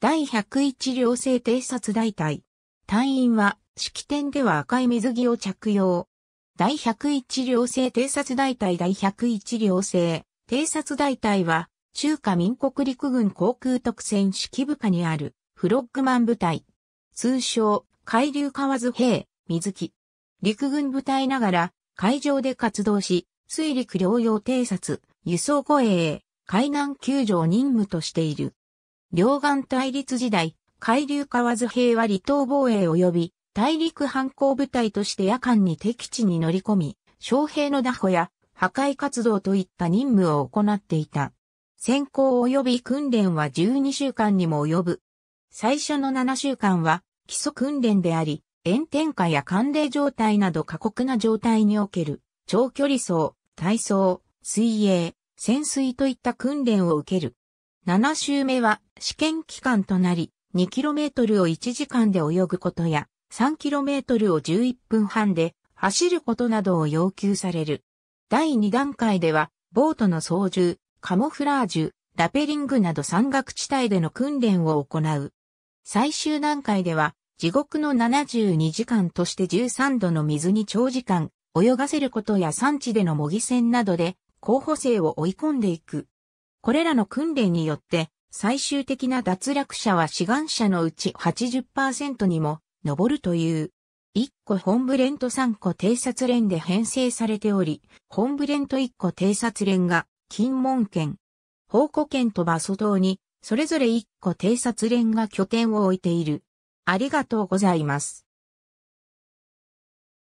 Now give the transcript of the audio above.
第101両制偵察大隊。隊員は、式典では赤い水着を着用。第101両制偵察大隊第101両制偵察大隊は、中華民国陸軍航空特戦指揮部下にある、フロッグマン部隊。通称、海流河津兵、水木。陸軍部隊ながら、海上で活動し、水陸両用偵察、輸送護衛、海難救助を任務としている。両岸対立時代、海流河津兵は離島防衛及び大陸反抗部隊として夜間に敵地に乗り込み、将兵の打歩や破壊活動といった任務を行っていた。先行及び訓練は12週間にも及ぶ。最初の7週間は基礎訓練であり、炎天下や寒冷状態など過酷な状態における長距離走、体操、水泳、潜水といった訓練を受ける。7周目は試験期間となり、2km を1時間で泳ぐことや、3km を11分半で走ることなどを要求される。第2段階では、ボートの操縦、カモフラージュ、ラペリングなど山岳地帯での訓練を行う。最終段階では、地獄の72時間として13度の水に長時間、泳がせることや産地での模擬船などで、候補生を追い込んでいく。これらの訓練によって、最終的な脱落者は志願者のうち80%にも上るという。1個本部連と3個偵察連で編成されており、本部連と1個偵察連が、金門県、宝庫県と馬祖島に、それぞれ1個偵察連が拠点を置いている。ありがとうございます。